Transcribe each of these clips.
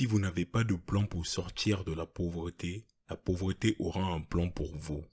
si vous n'avez pas de plan pour sortir de la pauvreté, la pauvreté aura un plan pour vous.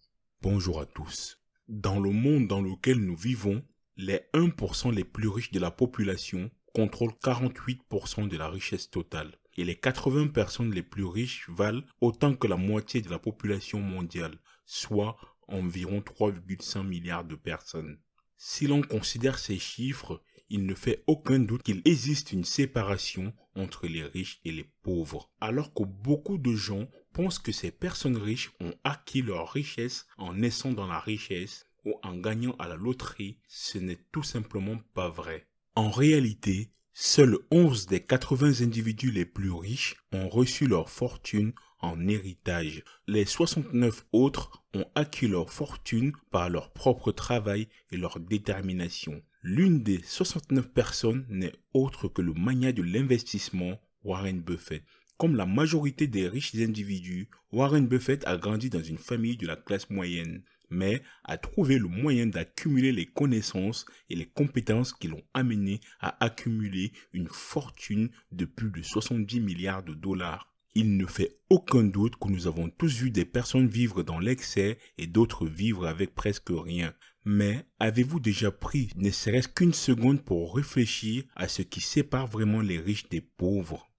Bonjour à tous. Dans le monde dans lequel nous vivons, les 1% les plus riches de la population contrôlent 48% de la richesse totale et les 80 personnes les plus riches valent autant que la moitié de la population mondiale, soit environ 3,5 milliards de personnes. Si l'on considère ces chiffres, il ne fait aucun doute qu'il existe une séparation entre les riches et les pauvres. Alors que beaucoup de gens pensent que ces personnes riches ont acquis leur richesse en naissant dans la richesse ou en gagnant à la loterie, ce n'est tout simplement pas vrai. En réalité, seuls 11 des 80 individus les plus riches ont reçu leur fortune en héritage. Les 69 autres ont acquis leur fortune par leur propre travail et leur détermination. L'une des 69 personnes n'est autre que le magnat de l'investissement Warren Buffett. Comme la majorité des riches individus, Warren Buffett a grandi dans une famille de la classe moyenne, mais a trouvé le moyen d'accumuler les connaissances et les compétences qui l'ont amené à accumuler une fortune de plus de 70 milliards de dollars il ne fait aucun doute que nous avons tous vu des personnes vivre dans l'excès et d'autres vivre avec presque rien. Mais avez-vous déjà pris ne serait-ce qu'une seconde pour réfléchir à ce qui sépare vraiment les riches des pauvres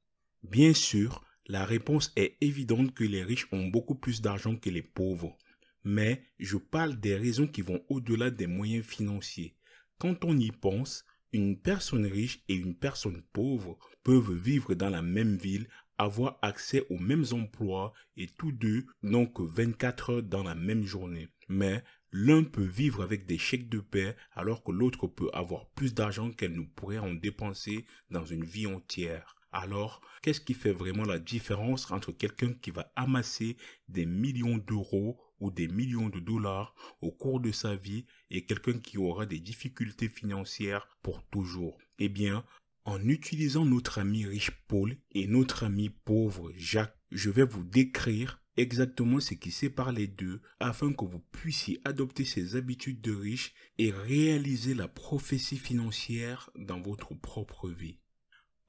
Bien sûr, la réponse est évidente que les riches ont beaucoup plus d'argent que les pauvres. Mais je parle des raisons qui vont au-delà des moyens financiers. Quand on y pense, une personne riche et une personne pauvre peuvent vivre dans la même ville avoir accès aux mêmes emplois et tous deux n'ont que 24 heures dans la même journée. Mais l'un peut vivre avec des chèques de paix alors que l'autre peut avoir plus d'argent qu'elle ne pourrait en dépenser dans une vie entière. Alors, qu'est-ce qui fait vraiment la différence entre quelqu'un qui va amasser des millions d'euros ou des millions de dollars au cours de sa vie et quelqu'un qui aura des difficultés financières pour toujours Eh bien, en utilisant notre ami riche Paul et notre ami pauvre Jacques, je vais vous décrire exactement ce qui sépare les deux afin que vous puissiez adopter ces habitudes de riche et réaliser la prophétie financière dans votre propre vie.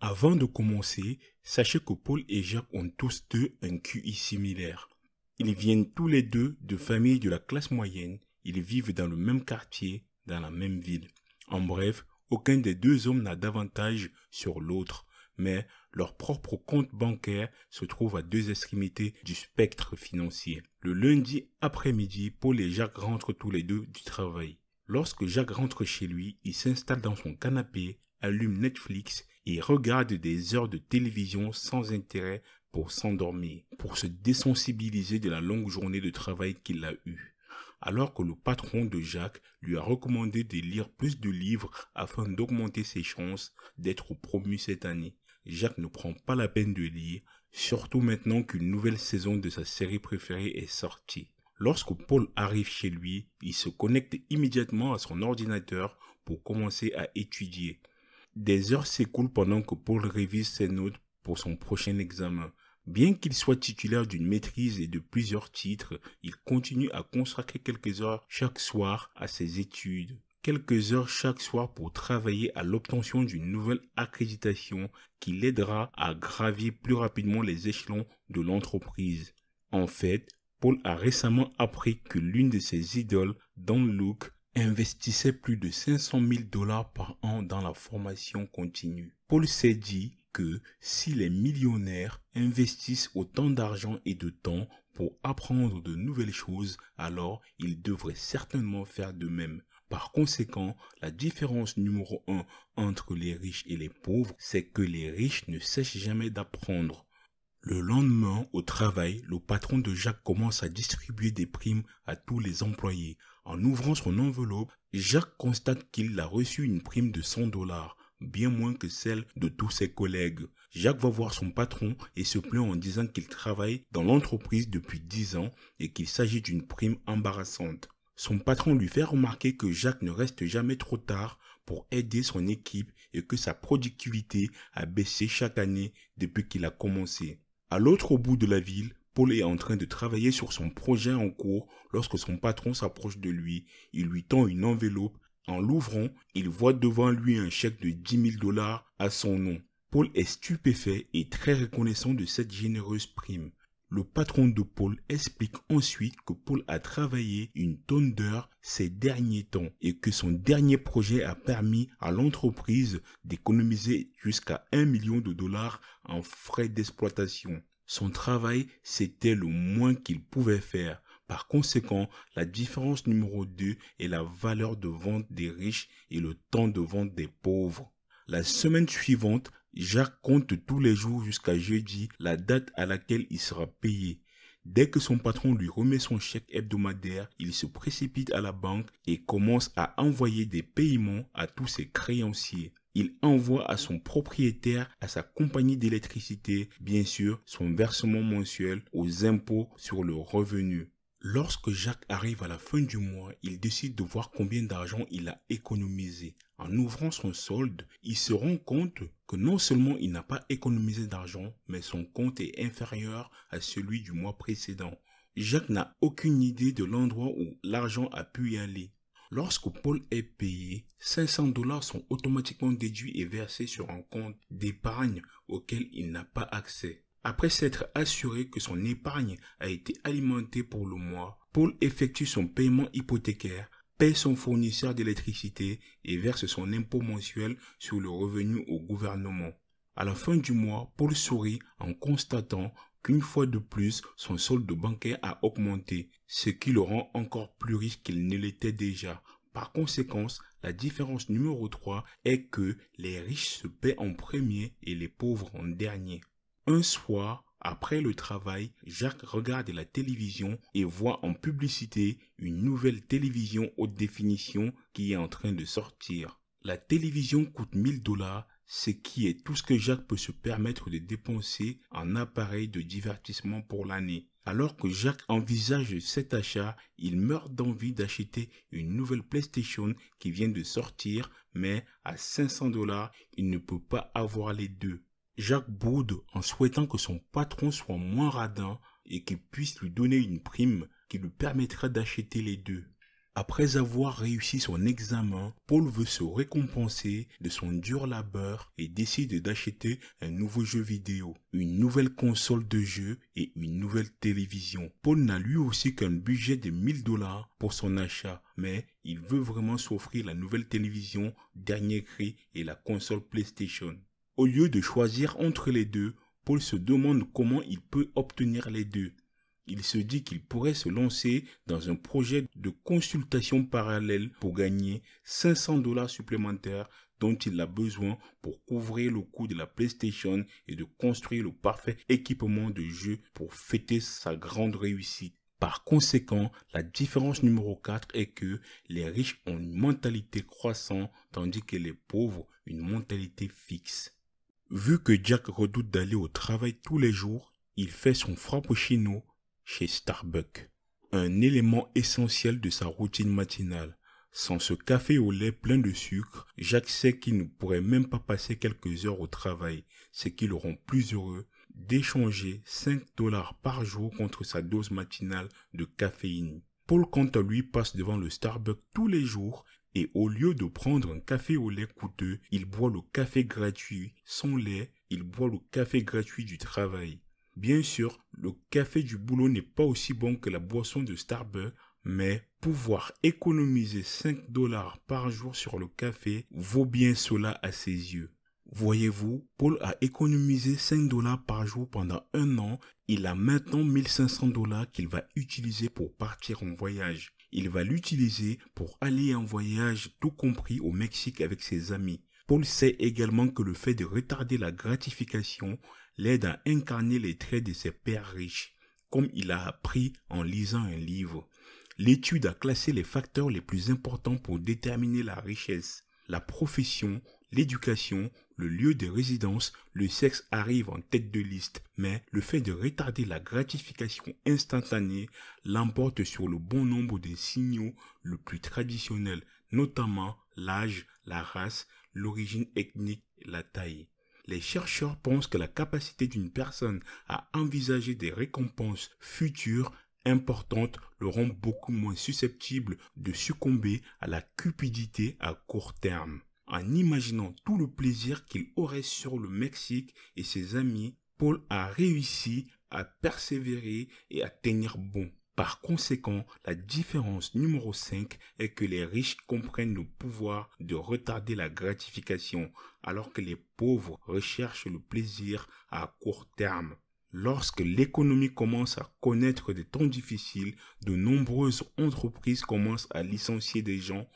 Avant de commencer, sachez que Paul et Jacques ont tous deux un QI similaire. Ils viennent tous les deux de familles de la classe moyenne, ils vivent dans le même quartier, dans la même ville. En bref, aucun des deux hommes n'a d'avantage sur l'autre, mais leur propre compte bancaire se trouve à deux extrémités du spectre financier. Le lundi après-midi, Paul et Jacques rentrent tous les deux du travail. Lorsque Jacques rentre chez lui, il s'installe dans son canapé, allume Netflix et regarde des heures de télévision sans intérêt pour s'endormir, pour se désensibiliser de la longue journée de travail qu'il a eue alors que le patron de Jacques lui a recommandé de lire plus de livres afin d'augmenter ses chances d'être promu cette année. Jacques ne prend pas la peine de lire, surtout maintenant qu'une nouvelle saison de sa série préférée est sortie. Lorsque Paul arrive chez lui, il se connecte immédiatement à son ordinateur pour commencer à étudier. Des heures s'écoulent pendant que Paul révise ses notes pour son prochain examen. Bien qu'il soit titulaire d'une maîtrise et de plusieurs titres, il continue à consacrer quelques heures chaque soir à ses études. Quelques heures chaque soir pour travailler à l'obtention d'une nouvelle accréditation qui l'aidera à gravir plus rapidement les échelons de l'entreprise. En fait, Paul a récemment appris que l'une de ses idoles, Don Luke, investissait plus de 500 000 dollars par an dans la formation continue. Paul s'est dit, que si les millionnaires investissent autant d'argent et de temps pour apprendre de nouvelles choses, alors ils devraient certainement faire de même. Par conséquent, la différence numéro un entre les riches et les pauvres, c'est que les riches ne cessent jamais d'apprendre. Le lendemain, au travail, le patron de Jacques commence à distribuer des primes à tous les employés. En ouvrant son enveloppe, Jacques constate qu'il a reçu une prime de 100 dollars bien moins que celle de tous ses collègues. Jacques va voir son patron et se plaint en disant qu'il travaille dans l'entreprise depuis 10 ans et qu'il s'agit d'une prime embarrassante. Son patron lui fait remarquer que Jacques ne reste jamais trop tard pour aider son équipe et que sa productivité a baissé chaque année depuis qu'il a commencé. À l'autre bout de la ville, Paul est en train de travailler sur son projet en cours lorsque son patron s'approche de lui. Il lui tend une enveloppe en l'ouvrant, il voit devant lui un chèque de 10 000 dollars à son nom. Paul est stupéfait et très reconnaissant de cette généreuse prime. Le patron de Paul explique ensuite que Paul a travaillé une tonne d'heures ces derniers temps et que son dernier projet a permis à l'entreprise d'économiser jusqu'à 1 million de dollars en frais d'exploitation. Son travail, c'était le moins qu'il pouvait faire. Par conséquent, la différence numéro 2 est la valeur de vente des riches et le temps de vente des pauvres. La semaine suivante, Jacques compte tous les jours jusqu'à jeudi la date à laquelle il sera payé. Dès que son patron lui remet son chèque hebdomadaire, il se précipite à la banque et commence à envoyer des paiements à tous ses créanciers. Il envoie à son propriétaire, à sa compagnie d'électricité, bien sûr, son versement mensuel aux impôts sur le revenu. Lorsque Jacques arrive à la fin du mois, il décide de voir combien d'argent il a économisé. En ouvrant son solde, il se rend compte que non seulement il n'a pas économisé d'argent, mais son compte est inférieur à celui du mois précédent. Jacques n'a aucune idée de l'endroit où l'argent a pu y aller. Lorsque Paul est payé, 500 dollars sont automatiquement déduits et versés sur un compte d'épargne auquel il n'a pas accès. Après s'être assuré que son épargne a été alimentée pour le mois, Paul effectue son paiement hypothécaire, paie son fournisseur d'électricité et verse son impôt mensuel sur le revenu au gouvernement. À la fin du mois, Paul sourit en constatant qu'une fois de plus, son solde bancaire a augmenté, ce qui le rend encore plus riche qu'il ne l'était déjà. Par conséquent, la différence numéro 3 est que les riches se paient en premier et les pauvres en dernier. Un soir, après le travail, Jacques regarde la télévision et voit en publicité une nouvelle télévision haute définition qui est en train de sortir. La télévision coûte 1000 dollars, ce qui est tout ce que Jacques peut se permettre de dépenser en appareil de divertissement pour l'année. Alors que Jacques envisage cet achat, il meurt d'envie d'acheter une nouvelle PlayStation qui vient de sortir, mais à 500 dollars, il ne peut pas avoir les deux. Jacques Boude en souhaitant que son patron soit moins radin et qu'il puisse lui donner une prime qui lui permettra d'acheter les deux. Après avoir réussi son examen, Paul veut se récompenser de son dur labeur et décide d'acheter un nouveau jeu vidéo, une nouvelle console de jeu et une nouvelle télévision. Paul n'a lui aussi qu'un budget de 1000 dollars pour son achat, mais il veut vraiment s'offrir la nouvelle télévision, dernier cri et la console PlayStation. Au lieu de choisir entre les deux, Paul se demande comment il peut obtenir les deux. Il se dit qu'il pourrait se lancer dans un projet de consultation parallèle pour gagner 500 dollars supplémentaires dont il a besoin pour couvrir le coût de la PlayStation et de construire le parfait équipement de jeu pour fêter sa grande réussite. Par conséquent, la différence numéro 4 est que les riches ont une mentalité croissante tandis que les pauvres une mentalité fixe. Vu que Jack redoute d'aller au travail tous les jours, il fait son chino chez Starbucks, un élément essentiel de sa routine matinale. Sans ce café au lait plein de sucre, Jack sait qu'il ne pourrait même pas passer quelques heures au travail, ce qui le rend plus heureux d'échanger 5 dollars par jour contre sa dose matinale de caféine. Paul quant à lui passe devant le Starbucks tous les jours et au lieu de prendre un café au lait coûteux, il boit le café gratuit sans lait, il boit le café gratuit du travail. Bien sûr, le café du boulot n'est pas aussi bon que la boisson de Starbucks, mais pouvoir économiser 5 dollars par jour sur le café vaut bien cela à ses yeux. Voyez-vous, Paul a économisé 5 dollars par jour pendant un an. Il a maintenant 1500 dollars qu'il va utiliser pour partir en voyage. Il va l'utiliser pour aller en voyage tout compris au Mexique avec ses amis. Paul sait également que le fait de retarder la gratification l'aide à incarner les traits de ses pères riches, comme il a appris en lisant un livre. L'étude a classé les facteurs les plus importants pour déterminer la richesse. La profession, l'éducation, le lieu de résidence, le sexe arrivent en tête de liste, mais le fait de retarder la gratification instantanée l'emporte sur le bon nombre des signaux le plus traditionnels, notamment l'âge, la race, l'origine ethnique, la taille. Les chercheurs pensent que la capacité d'une personne à envisager des récompenses futures importantes le rend beaucoup moins susceptible de succomber à la cupidité à court terme en imaginant tout le plaisir qu'il aurait sur le Mexique et ses amis, Paul a réussi à persévérer et à tenir bon. Par conséquent, la différence numéro 5 est que les riches comprennent le pouvoir de retarder la gratification, alors que les pauvres recherchent le plaisir à court terme. Lorsque l'économie commence à connaître des temps difficiles, de nombreuses entreprises commencent à licencier des gens.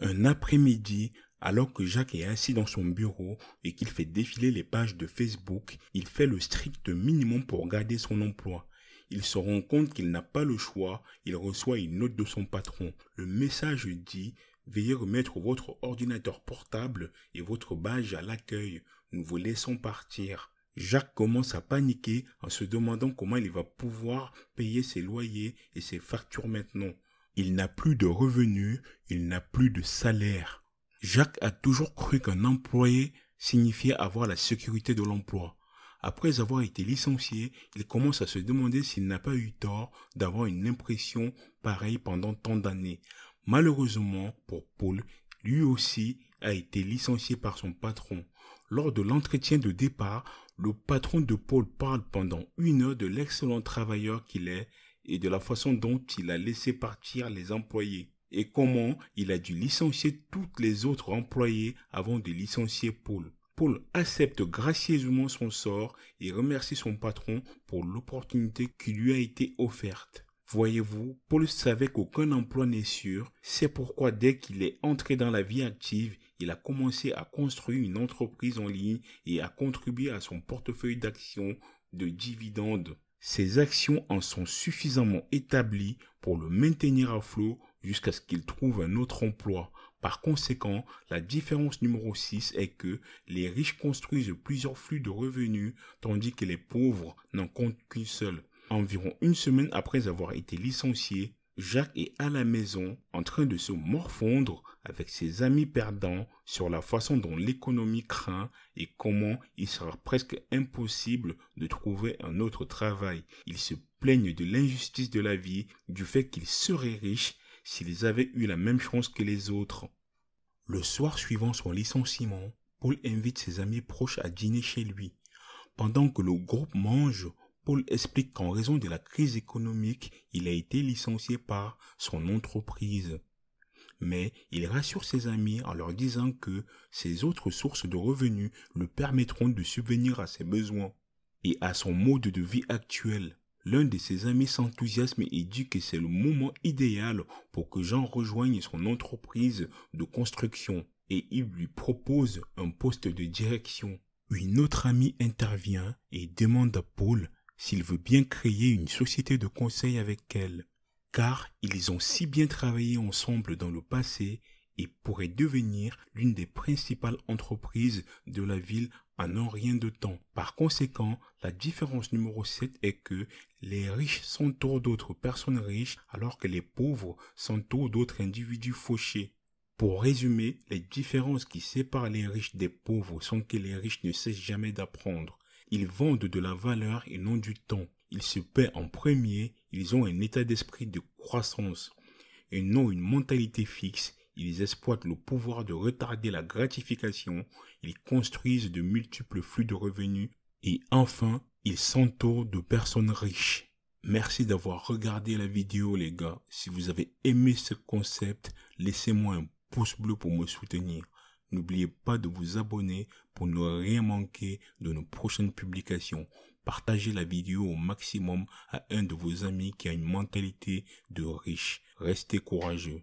Un après-midi, alors que Jacques est assis dans son bureau et qu'il fait défiler les pages de Facebook, il fait le strict minimum pour garder son emploi. Il se rend compte qu'il n'a pas le choix, il reçoit une note de son patron. Le message dit Veuillez remettre votre ordinateur portable et votre badge à l'accueil. Nous vous laissons partir. Jacques commence à paniquer en se demandant comment il va pouvoir payer ses loyers et ses factures maintenant. Il n'a plus de revenus, il n'a plus de salaire. Jacques a toujours cru qu'un employé signifiait avoir la sécurité de l'emploi. Après avoir été licencié, il commence à se demander s'il n'a pas eu tort d'avoir une impression pareille pendant tant d'années. Malheureusement pour Paul, lui aussi a été licencié par son patron. Lors de l'entretien de départ, le patron de Paul parle pendant une heure de l'excellent travailleur qu'il est et de la façon dont il a laissé partir les employés et comment il a dû licencier toutes les autres employés avant de licencier Paul. Paul accepte gracieusement son sort et remercie son patron pour l'opportunité qui lui a été offerte. Voyez-vous, Paul savait qu'aucun emploi n'est sûr, c'est pourquoi dès qu'il est entré dans la vie active, il a commencé à construire une entreprise en ligne et à contribuer à son portefeuille d'actions de dividendes. Ses actions en sont suffisamment établies pour le maintenir à flot jusqu'à ce qu'il trouve un autre emploi. Par conséquent, la différence numéro 6 est que les riches construisent plusieurs flux de revenus tandis que les pauvres n'en comptent qu'une seule. Environ une semaine après avoir été licencié, Jacques est à la maison en train de se morfondre avec ses amis perdants sur la façon dont l'économie craint et comment il sera presque impossible de trouver un autre travail. Il se plaignent de l'injustice de la vie, du fait qu'il serait riche s'ils avaient eu la même chance que les autres. Le soir suivant son licenciement, Paul invite ses amis proches à dîner chez lui. Pendant que le groupe mange, Paul explique qu'en raison de la crise économique, il a été licencié par son entreprise. Mais il rassure ses amis en leur disant que ses autres sources de revenus le permettront de subvenir à ses besoins et à son mode de vie actuel. L'un de ses amis s'enthousiasme et dit que c'est le moment idéal pour que Jean rejoigne son entreprise de construction et il lui propose un poste de direction. Une autre amie intervient et demande à Paul s'il veut bien créer une société de conseil avec elle, car ils ont si bien travaillé ensemble dans le passé et pourraient devenir l'une des principales entreprises de la ville en rien de temps. Par conséquent, la différence numéro 7 est que les riches sont autour d'autres personnes riches alors que les pauvres sont autour d'autres individus fauchés. Pour résumer, les différences qui séparent les riches des pauvres sont que les riches ne cessent jamais d'apprendre. Ils vendent de la valeur et non du temps. Ils se paient en premier, ils ont un état d'esprit de croissance et non une mentalité fixe ils exploitent le pouvoir de retarder la gratification, ils construisent de multiples flux de revenus et enfin, ils s'entourent de personnes riches. Merci d'avoir regardé la vidéo les gars. Si vous avez aimé ce concept, laissez-moi un pouce bleu pour me soutenir. N'oubliez pas de vous abonner pour ne rien manquer de nos prochaines publications. Partagez la vidéo au maximum à un de vos amis qui a une mentalité de riche. Restez courageux.